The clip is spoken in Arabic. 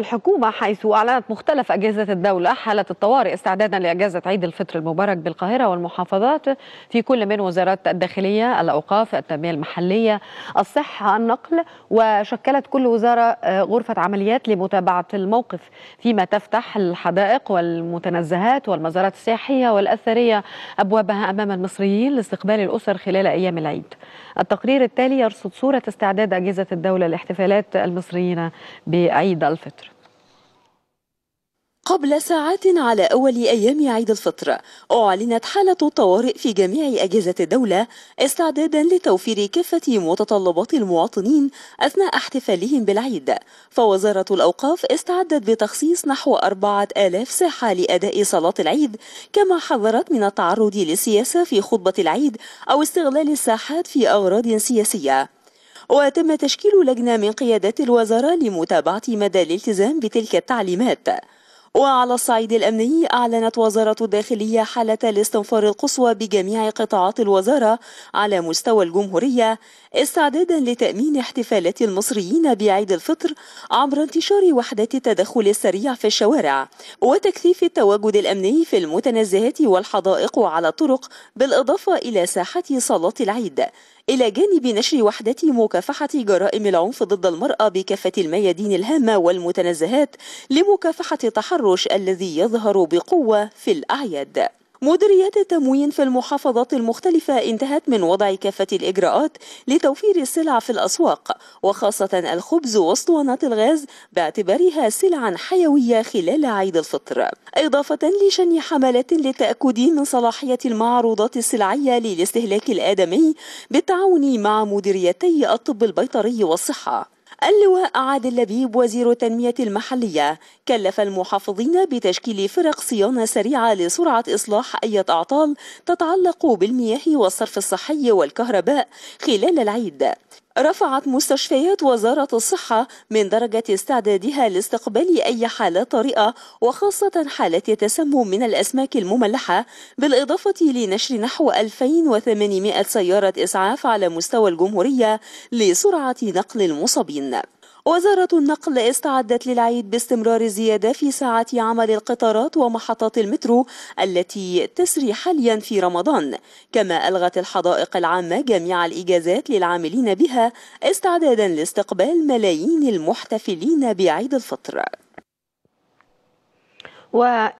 الحكومة حيث أعلنت مختلف أجهزة الدولة حالة الطوارئ استعدادا لأجازة عيد الفطر المبارك بالقاهرة والمحافظات في كل من وزارات الداخلية، الأوقاف، التنمية المحلية، الصحة، النقل وشكلت كل وزارة آه، غرفة عمليات لمتابعة الموقف فيما تفتح الحدائق والمتنزهات والمزارات السياحية والأثرية أبوابها أمام المصريين لاستقبال الأسر خلال أيام العيد. التقرير التالي يرصد صورة استعداد أجهزة الدولة لاحتفالات المصريين بعيد الفطر. قبل ساعات على أول أيام عيد الفطر أعلنت حالة الطوارئ في جميع أجهزة الدولة استعدادا لتوفير كافة متطلبات المواطنين أثناء احتفالهم بالعيد فوزارة الأوقاف استعدت بتخصيص نحو أربعة آلاف ساحة لأداء صلاة العيد كما حذرت من التعرض للسياسة في خطبة العيد أو استغلال الساحات في أغراض سياسية وتم تشكيل لجنة من قيادات الوزارة لمتابعة مدى الالتزام بتلك التعليمات وعلى الصعيد الأمني أعلنت وزارة الداخلية حالة الاستنفار القصوى بجميع قطاعات الوزارة على مستوى الجمهورية استعدادا لتأمين احتفالات المصريين بعيد الفطر عبر انتشار وحدات التدخل السريع في الشوارع وتكثيف التواجد الأمني في المتنزهات والحدائق وعلى الطرق بالإضافة إلى ساحة صلاة العيد إلى جانب نشر وحدة مكافحة جرائم العنف ضد المرأة بكافة الميادين الهامة والمتنزهات لمكافحة التحرش الذي يظهر بقوة في الأعياد مديريات التموين في المحافظات المختلفة انتهت من وضع كافة الإجراءات لتوفير السلع في الأسواق وخاصة الخبز واسطوانات الغاز باعتبارها سلعا حيوية خلال عيد الفطر إضافة لشن حملات للتأكد من صلاحية المعروضات السلعية للاستهلاك الآدمي بالتعاون مع مديريتي الطب البيطري والصحة اللواء عادل لبيب وزير التنمية المحلية كلف المحافظين بتشكيل فرق صيانة سريعة لسرعة إصلاح أي أعطال تتعلق بالمياه والصرف الصحي والكهرباء خلال العيد رفعت مستشفيات وزارة الصحة من درجة استعدادها لاستقبال أي حالات طارئة وخاصة حالات تسمم من الأسماك المملحة بالإضافة لنشر نحو 2800 سيارة إسعاف على مستوى الجمهورية لسرعة نقل المصابين وزارة النقل استعدت للعيد باستمرار زيادة في ساعات عمل القطارات ومحطات المترو التي تسري حاليا في رمضان كما ألغت الحدائق العامة جميع الإجازات للعاملين بها استعدادا لاستقبال ملايين المحتفلين بعيد الفطر و